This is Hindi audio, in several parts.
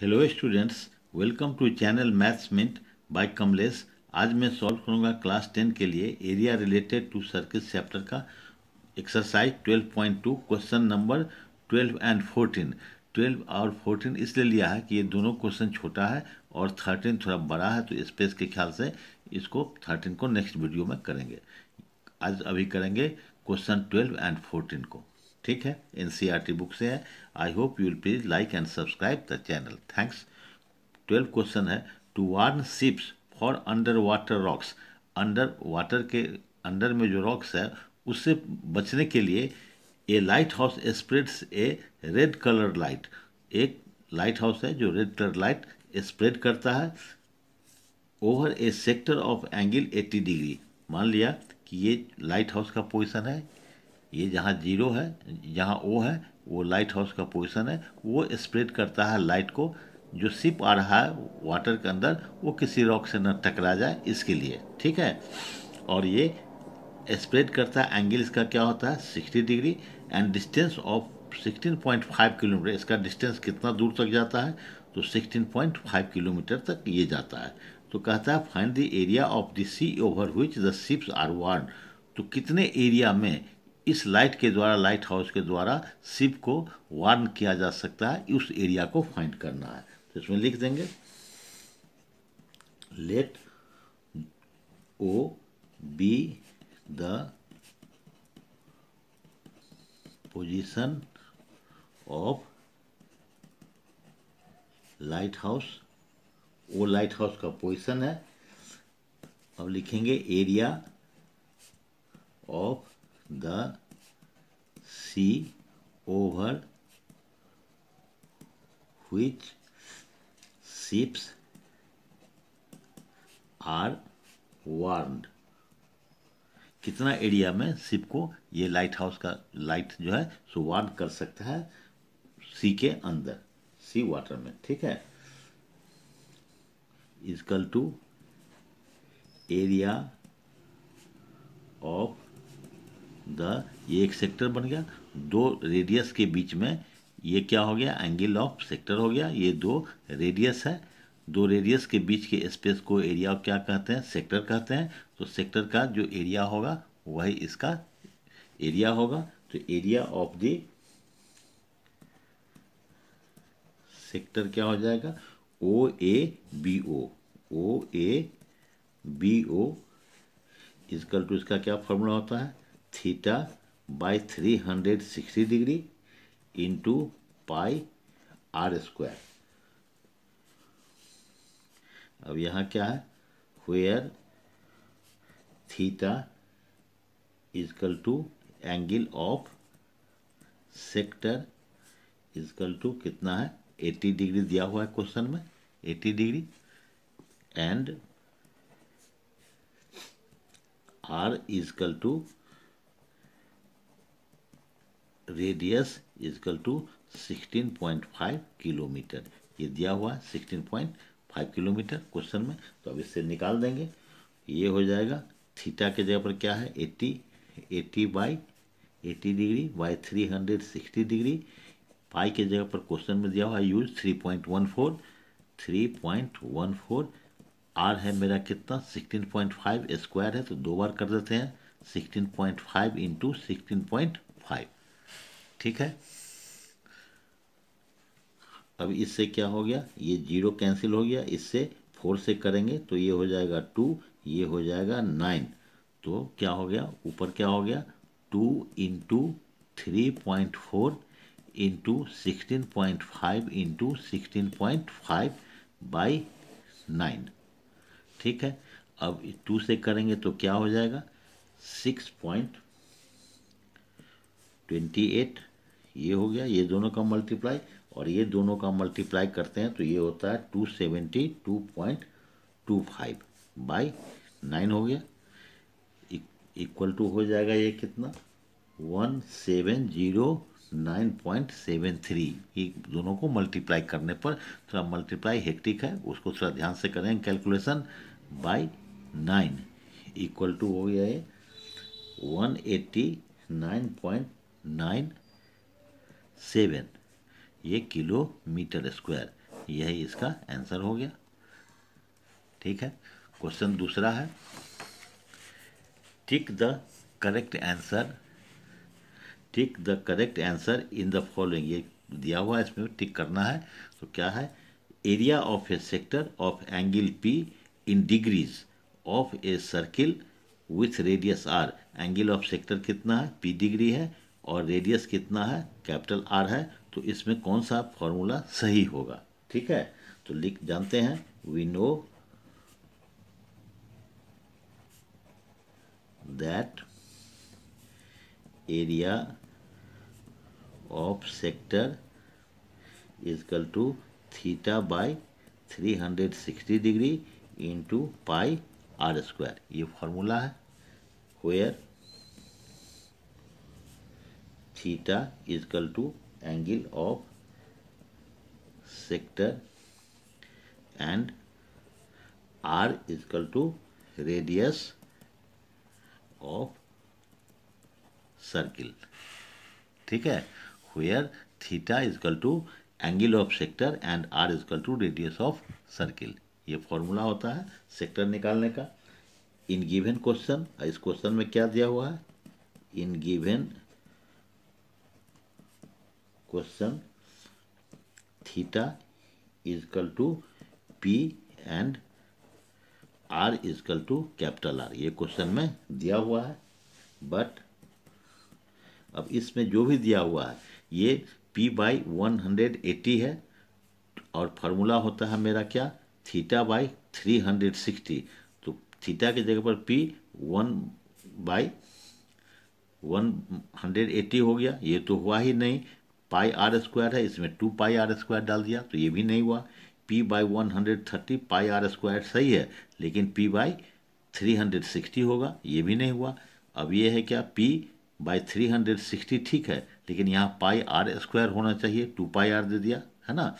hello students welcome to channel maths mint by Kamlesh आज मैं सॉल्व करूंगा क्लास टेन के लिए area related to circuit chapter का एक्सरसाइज 12.2 क्वेश्चन नंबर 12 एंड 14 12 और 14 इसलिए लिया है कि ये दोनों क्वेश्चन छोटा है और 13 थोड़ा बड़ा है तो स्पेस के ख्याल से इसको थर्टीन को नेक्स्ट वीडियो में करेंगे आज अभी करेंगे क्वेश्चन ट्वेल्व एंड फोर्टीन को ठीक है एन बुक e से है I hope you will please like and subscribe the channel thanks twelve question है to warn ships for under water rocks under water के अंडर में जो रॉक्स है उससे बचने के लिए a lighthouse spreads a red colour light एक लाइट हाउस है जो रेड कलर लाइट स्प्रेड करता है over a sector of angle 80 degree मान लिया कि ये लाइट हाउस का पोजिशन है ये जहाँ जीरो है जहाँ ओ है वो लाइट हाउस का पोजिशन है वो स्प्रेड करता है लाइट को जो सिप आ रहा है वाटर के अंदर वो किसी रॉक से न टकरा जाए इसके लिए ठीक है और ये स्प्रेड करता है एंगल इसका क्या होता है sixty degree and distance of sixteen point five kilometre इसका डिस्टेंस कितना दूर तक जाता है तो सिक्सटीन पॉइंट फाइव किलोमीटर तक ये जाता है तो कहता है find the area of the sea over which the ships are warned तो कितने एरिया में इस लाइट के द्वारा लाइट हाउस के द्वारा शिप को वार्न किया जा सकता है उस एरिया को फाइंड करना है तो इसमें लिख देंगे let O B the position of lighthouse वो लाइट हाउस का पोजिशन है अब लिखेंगे area of the sea over which ships are warned कितना एरिया में शिप को ये लाइट हाउस का लाइट जो है सो वार्ड कर सकता है सी के अंदर सी वाटर में ठीक है equal to area of the ये एक सेक्टर बन गया दो रेडियस के बीच में ये क्या हो गया एंगल ऑफ सेक्टर हो गया ये दो रेडियस है दो रेडियस के बीच के स्पेस को एरिया क्या कहते हैं सेक्टर कहते हैं तो सेक्टर का जो एरिया होगा वही इसका एरिया होगा तो एरिया ऑफ द सेक्टर क्या हो जाएगा O A B O O A B O equal to इसका क्या फॉर्मूला होता है theta by three hundred sixty degree into pi R square अब यहाँ क्या है where theta equal to angle of sector equal to कितना है एट्टी डिग्री दिया हुआ है क्वेश्चन में eighty degree and R equal to radius equal to 16.5 kilometre ये दिया हुआ है 16.5 किलोमीटर क्वेश्चन में तो अब इससे निकाल देंगे ये हो जाएगा थीटा के जगह पर क्या है 80 80 by 80 degree by 360 degree pi के जगह पर क्वेश्चन में दिया हुआ है यूज 3.14 3.14 आर है मेरा कितना 16.5 स्क्वायर है तो दो बार कर देते हैं 16.5 इंटू सिक्सटीन पॉइंट फाइव ठीक है अब इससे क्या हो गया ये जीरो कैंसिल हो गया इससे फोर से करेंगे तो ये हो जाएगा टू ये हो जाएगा नाइन तो क्या हो गया ऊपर क्या हो गया two into three point four into sixteen point five into sixteen point five by nine ठीक है अब टू से करेंगे तो क्या हो जाएगा सिक्स पॉइंट ट्वेंटी एट ये हो गया ये दोनों का मल्टीप्लाई और ये दोनों का मल्टीप्लाई करते हैं तो ये होता है two seventy two point two five by nine हो गया इक्वल e, टू हो जाएगा ये कितना one seven zero nine point seven three ये दोनों को मल्टीप्लाई करने पर थोड़ा मल्टीप्लाई हेक्टिक है उसको थोड़ा ध्यान से करें calculation by nine equal to हो गया ये one eighty nine point nine seven ये किलोमीटर स्क्वायर यही इसका आंसर हो गया ठीक है क्वेश्चन दूसरा है tick the correct answer tick the correct answer in the following ये दिया हुआ है इसमें टिक करना है तो क्या है area of a sector of angle P in degrees of a circle with radius R angle of sector कितना है पी डिग्री है और रेडियस कितना है कैपिटल आर है तो इसमें कौन सा फॉर्मूला सही होगा ठीक है तो लिख जानते हैं we know that area of sector equal to theta by 360 degree into pi R square ये फॉर्मूला है where theta is equal to angle of sector and r is equal to radius of circle ठीक है where theta is equal to angle of sector and R is equal to radius of circle ये फॉर्मूला होता है सेक्टर निकालने का इन गिवन क्वेश्चन इस क्वेश्चन में क्या दिया हुआ है in given question theta is equal to p and r is equal to capital R ये क्वेश्चन में दिया हुआ है बट अब इसमें जो भी दिया हुआ है ये P by one hundred eighty है और फार्मूला होता है मेरा क्या theta by three hundred sixty तो थीटा की जगह पर P one by one hundred eighty हो गया ये तो हुआ ही नहीं पाई आर स्क्वायर है इसमें टू पाई आर स्क्वायर डाल दिया तो ये भी नहीं हुआ P by one hundred thirty pi R square सही है लेकिन P by three hundred sixty होगा ये भी नहीं हुआ अब ये है क्या P by three hundred sixty ठीक है लेकिन यहाँ पाई आर स्क्वायर होना चाहिए टू पाई आर दे दिया है ना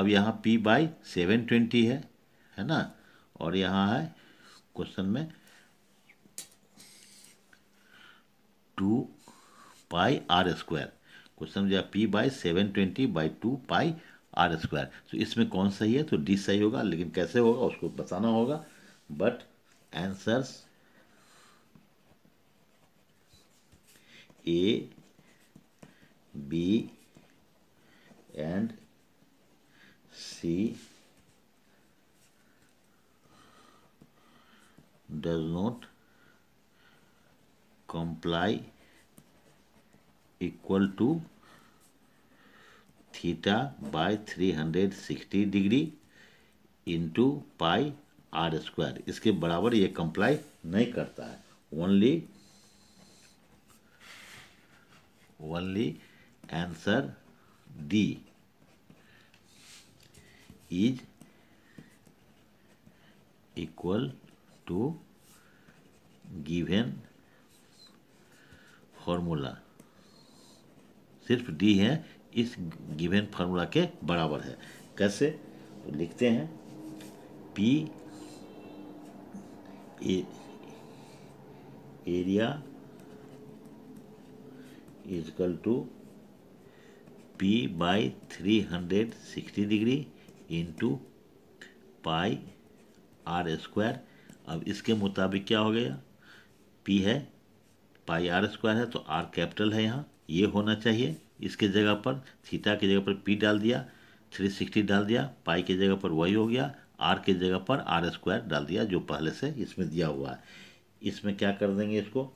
अब यहाँ पी बाई सेवन ट्वेंटी है है ना और यहाँ है क्वेश्चन में two pi R square question दिया P by seven twenty by two pi R square तो इसमें कौन सही है तो डी सही होगा लेकिन कैसे होगा उसको बताना होगा but answers A B and C does not comply equal to theta by three hundred sixty degree into pi R square इसके बराबर ये कंप्लाई नहीं करता है only only answer D is equal to given formula सिर्फ डी है इस गिवन फार्मूला के बराबर है कैसे तो लिखते हैं P area equal to P by three hundred sixty degree into pi R square अब इसके मुताबिक क्या हो गया पी है पाई आर स्क्वायर है तो आर कैपिटल है यहाँ ये होना चाहिए इसके जगह पर थीटा की जगह पर पी डाल दिया थ्री सिक्सटी डाल दिया पाई की जगह पर वही हो गया आर की जगह पर आर स्क्वायर डाल दिया जो पहले से इसमें दिया हुआ है इसमें क्या कर देंगे इसको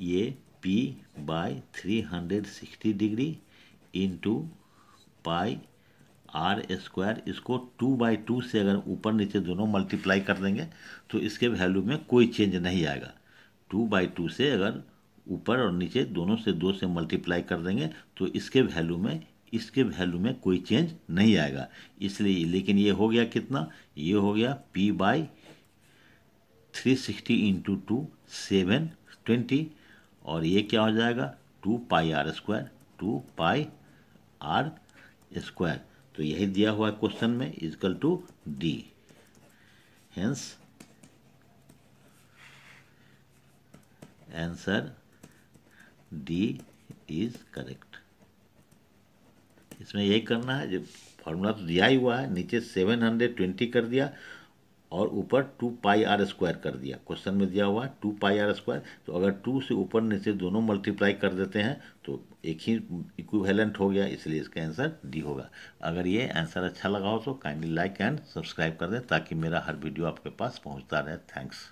ये P by sixty degree into pi R square इसको टू बाई टू से अगर ऊपर नीचे दोनों मल्टीप्लाई कर देंगे तो इसके वैल्यू में कोई चेंज नहीं आएगा टू बाई टू से अगर ऊपर और नीचे दोनों से दो से मल्टीप्लाई कर देंगे तो इसके वैल्यू में इसके वैल्यू में कोई चेंज नहीं आएगा इसलिए लेकिन ये हो गया कितना ये हो गया P by three sixty into two seven twenty और ये क्या हो जाएगा two pi R square two pi R square तो यही दिया हुआ क्वेश्चन में equal to D hence answer D is correct इसमें यही करना है जब फॉर्मूला तो दिया ही हुआ है नीचे सेवन हंड्रेड ट्वेंटी कर दिया और ऊपर टू पाई आर स्क्वायर कर दिया क्वेश्चन में दिया हुआ है टू पाई आर स्क्वायर तो अगर टू से ऊपर नीचे दोनों मल्टीप्लाई कर देते हैं तो एक ही इक्विवेलेंट हो गया इसलिए इसका आंसर डी होगा अगर ये आंसर अच्छा लगा हो तो काइंडली लाइक एंड सब्सक्राइब कर दें ताकि मेरा हर वीडियो आपके पास पहुंचता रहे थैंक्स